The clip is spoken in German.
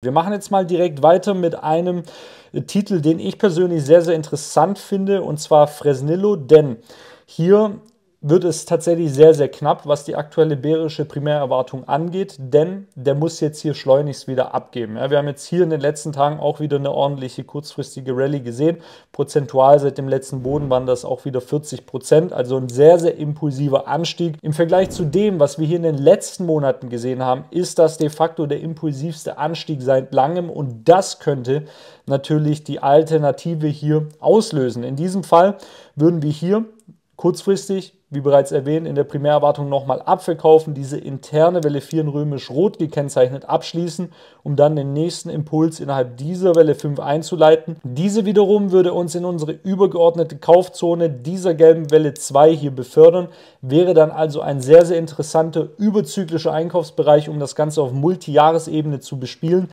Wir machen jetzt mal direkt weiter mit einem äh, Titel, den ich persönlich sehr, sehr interessant finde, und zwar Fresnillo, denn hier wird es tatsächlich sehr, sehr knapp, was die aktuelle bärische Primärerwartung angeht, denn der muss jetzt hier schleunigst wieder abgeben. Ja, wir haben jetzt hier in den letzten Tagen auch wieder eine ordentliche kurzfristige Rallye gesehen. Prozentual seit dem letzten Boden waren das auch wieder 40 Prozent, also ein sehr, sehr impulsiver Anstieg. Im Vergleich zu dem, was wir hier in den letzten Monaten gesehen haben, ist das de facto der impulsivste Anstieg seit langem und das könnte natürlich die Alternative hier auslösen. In diesem Fall würden wir hier kurzfristig, wie bereits erwähnt, in der Primärerwartung nochmal abverkaufen, diese interne Welle 4 in römisch-rot gekennzeichnet abschließen, um dann den nächsten Impuls innerhalb dieser Welle 5 einzuleiten. Diese wiederum würde uns in unsere übergeordnete Kaufzone dieser gelben Welle 2 hier befördern, wäre dann also ein sehr, sehr interessanter überzyklischer Einkaufsbereich, um das Ganze auf Multijahresebene zu bespielen.